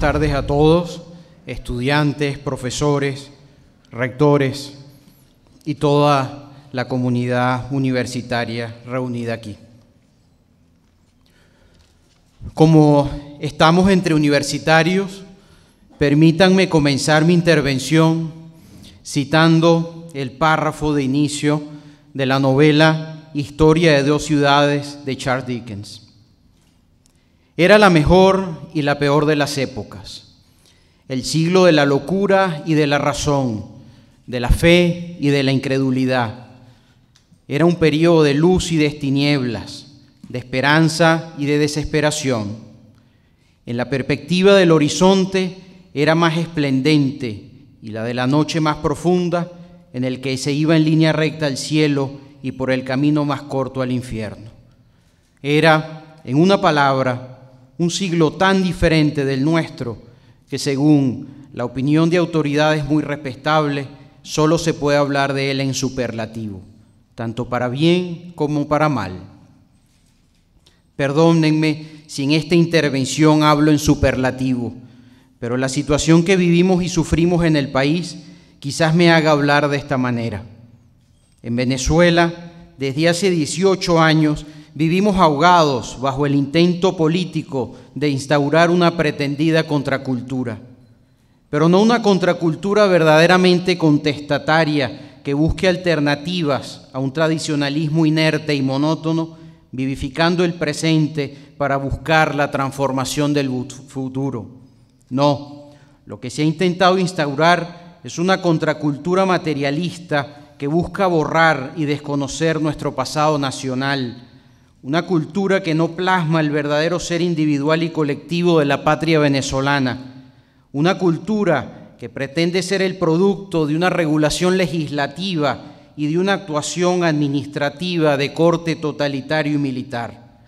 buenas tardes a todos, estudiantes, profesores, rectores y toda la comunidad universitaria reunida aquí. Como estamos entre universitarios, permítanme comenzar mi intervención citando el párrafo de inicio de la novela Historia de dos ciudades de Charles Dickens. Era la mejor y la peor de las épocas, el siglo de la locura y de la razón, de la fe y de la incredulidad. Era un periodo de luz y de tinieblas, de esperanza y de desesperación. En la perspectiva del horizonte era más esplendente y la de la noche más profunda, en el que se iba en línea recta al cielo y por el camino más corto al infierno. Era, en una palabra, un siglo tan diferente del nuestro que según la opinión de autoridades muy respetables, solo se puede hablar de él en superlativo, tanto para bien como para mal. Perdónenme si en esta intervención hablo en superlativo, pero la situación que vivimos y sufrimos en el país quizás me haga hablar de esta manera. En Venezuela, desde hace 18 años, Vivimos ahogados bajo el intento político de instaurar una pretendida contracultura, pero no una contracultura verdaderamente contestataria que busque alternativas a un tradicionalismo inerte y monótono, vivificando el presente para buscar la transformación del futuro. No, lo que se ha intentado instaurar es una contracultura materialista que busca borrar y desconocer nuestro pasado nacional una cultura que no plasma el verdadero ser individual y colectivo de la patria venezolana, una cultura que pretende ser el producto de una regulación legislativa y de una actuación administrativa de corte totalitario y militar,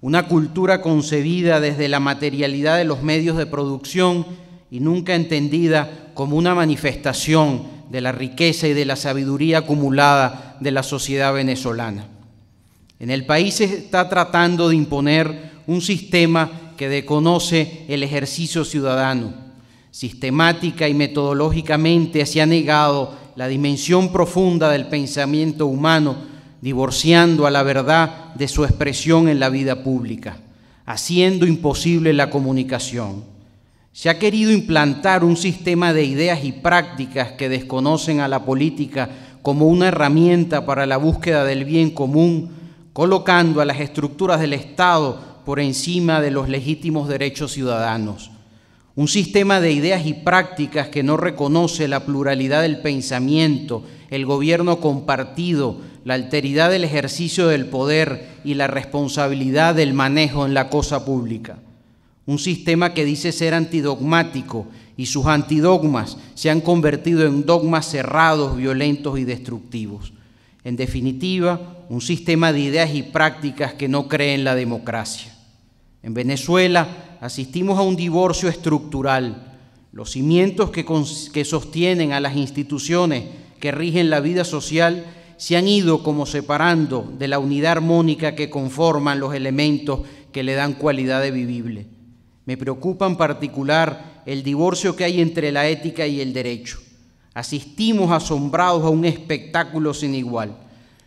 una cultura concebida desde la materialidad de los medios de producción y nunca entendida como una manifestación de la riqueza y de la sabiduría acumulada de la sociedad venezolana. En el país se está tratando de imponer un sistema que desconoce el ejercicio ciudadano. Sistemática y metodológicamente se ha negado la dimensión profunda del pensamiento humano, divorciando a la verdad de su expresión en la vida pública, haciendo imposible la comunicación. Se ha querido implantar un sistema de ideas y prácticas que desconocen a la política como una herramienta para la búsqueda del bien común colocando a las estructuras del Estado por encima de los legítimos derechos ciudadanos. Un sistema de ideas y prácticas que no reconoce la pluralidad del pensamiento, el gobierno compartido, la alteridad del ejercicio del poder y la responsabilidad del manejo en la cosa pública. Un sistema que dice ser antidogmático y sus antidogmas se han convertido en dogmas cerrados, violentos y destructivos en definitiva, un sistema de ideas y prácticas que no cree en la democracia. En Venezuela asistimos a un divorcio estructural. Los cimientos que, sostienen a las instituciones que rigen la vida social se han ido como separando de la unidad armónica que conforman los elementos que le dan cualidad de vivible. Me preocupa en particular el divorcio que hay entre la ética y el derecho. Asistimos asombrados a un espectáculo sin igual.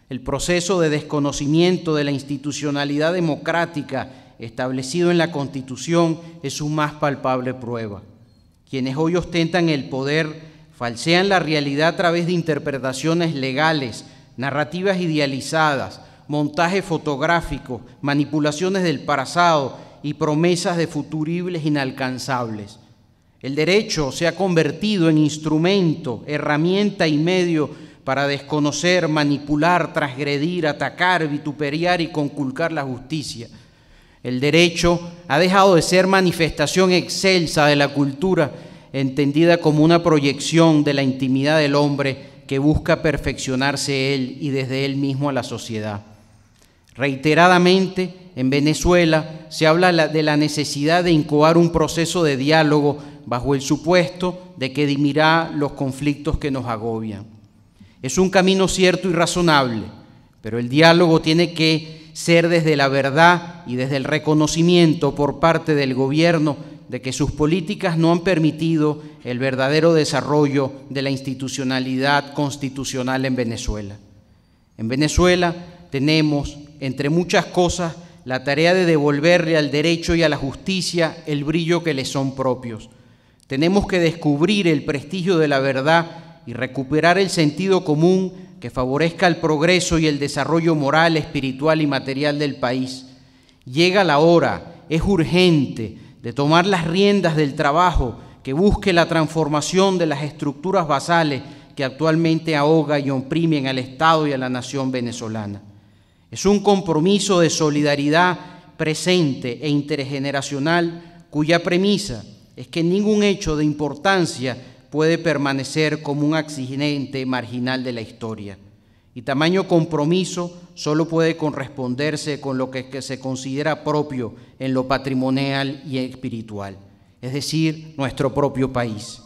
El proceso de desconocimiento de la institucionalidad democrática establecido en la Constitución es su más palpable prueba. Quienes hoy ostentan el poder falsean la realidad a través de interpretaciones legales, narrativas idealizadas, montajes fotográficos, manipulaciones del pasado y promesas de futuribles inalcanzables. El derecho se ha convertido en instrumento, herramienta y medio para desconocer, manipular, transgredir, atacar, vituperiar y conculcar la justicia. El derecho ha dejado de ser manifestación excelsa de la cultura, entendida como una proyección de la intimidad del hombre que busca perfeccionarse él y desde él mismo a la sociedad. Reiteradamente, en Venezuela, se habla de la necesidad de incoar un proceso de diálogo bajo el supuesto de que dimirá los conflictos que nos agobian. Es un camino cierto y razonable, pero el diálogo tiene que ser desde la verdad y desde el reconocimiento por parte del gobierno de que sus políticas no han permitido el verdadero desarrollo de la institucionalidad constitucional en Venezuela. En Venezuela tenemos, entre muchas cosas, la tarea de devolverle al derecho y a la justicia el brillo que les son propios. Tenemos que descubrir el prestigio de la verdad y recuperar el sentido común que favorezca el progreso y el desarrollo moral, espiritual y material del país. Llega la hora, es urgente, de tomar las riendas del trabajo que busque la transformación de las estructuras basales que actualmente ahogan y oprimen al Estado y a la nación venezolana. Es un compromiso de solidaridad presente e intergeneracional cuya premisa es que ningún hecho de importancia puede permanecer como un accidente marginal de la historia. Y tamaño compromiso solo puede corresponderse con lo que, que se considera propio en lo patrimonial y espiritual, es decir, nuestro propio país.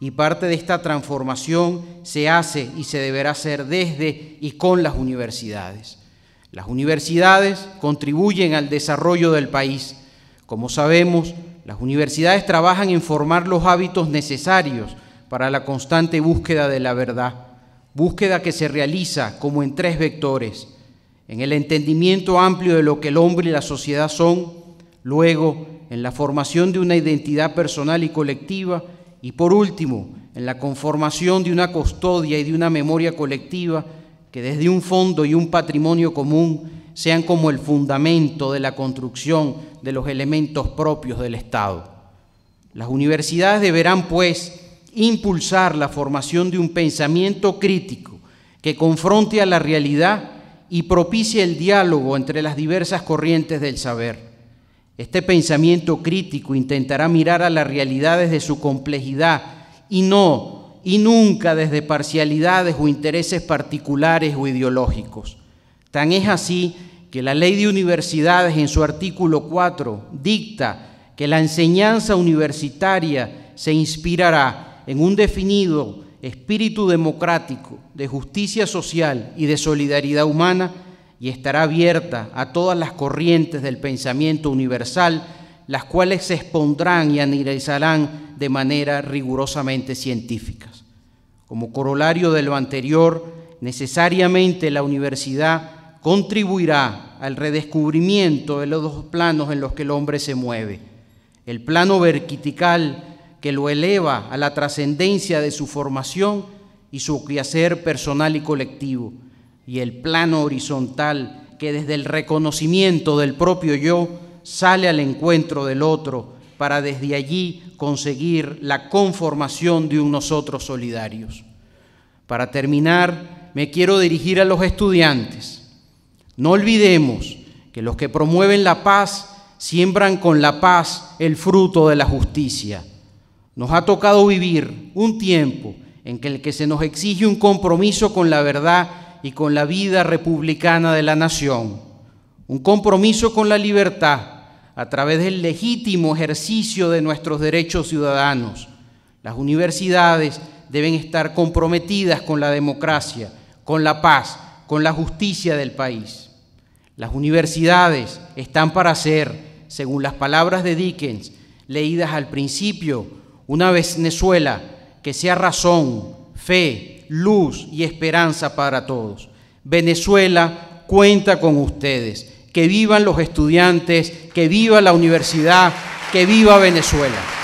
Y parte de esta transformación se hace y se deberá hacer desde y con las universidades. Las universidades contribuyen al desarrollo del país. Como sabemos, las universidades trabajan en formar los hábitos necesarios para la constante búsqueda de la verdad, búsqueda que se realiza como en tres vectores, en el entendimiento amplio de lo que el hombre y la sociedad son, luego en la formación de una identidad personal y colectiva, y por último, en la conformación de una custodia y de una memoria colectiva que desde un fondo y un patrimonio común sean como el fundamento de la construcción de los elementos propios del Estado. Las universidades deberán, pues, impulsar la formación de un pensamiento crítico que confronte a la realidad y propicie el diálogo entre las diversas corrientes del saber. Este pensamiento crítico intentará mirar a la realidad desde su complejidad y no y nunca desde parcialidades o intereses particulares o ideológicos. Tan es así que la ley de universidades en su artículo 4 dicta que la enseñanza universitaria se inspirará en un definido espíritu democrático, de justicia social y de solidaridad humana y estará abierta a todas las corrientes del pensamiento universal, las cuales se expondrán y analizarán de manera rigurosamente científica. Como corolario de lo anterior, necesariamente la universidad contribuirá al redescubrimiento de los dos planos en los que el hombre se mueve. El plano vertical que lo eleva a la trascendencia de su formación y su quehacer personal y colectivo, y el plano horizontal que desde el reconocimiento del propio yo sale al encuentro del otro para desde allí conseguir la conformación de un nosotros solidarios. Para terminar, me quiero dirigir a los estudiantes. No olvidemos que los que promueven la paz siembran con la paz el fruto de la justicia. Nos ha tocado vivir un tiempo en que el que se nos exige un compromiso con la verdad y con la vida republicana de la nación, un compromiso con la libertad, a través del legítimo ejercicio de nuestros derechos ciudadanos. Las universidades deben estar comprometidas con la democracia, con la paz, con la justicia del país. Las universidades están para ser, según las palabras de Dickens, leídas al principio, una Venezuela que sea razón, fe, luz y esperanza para todos. Venezuela cuenta con ustedes que vivan los estudiantes, que viva la universidad, que viva Venezuela.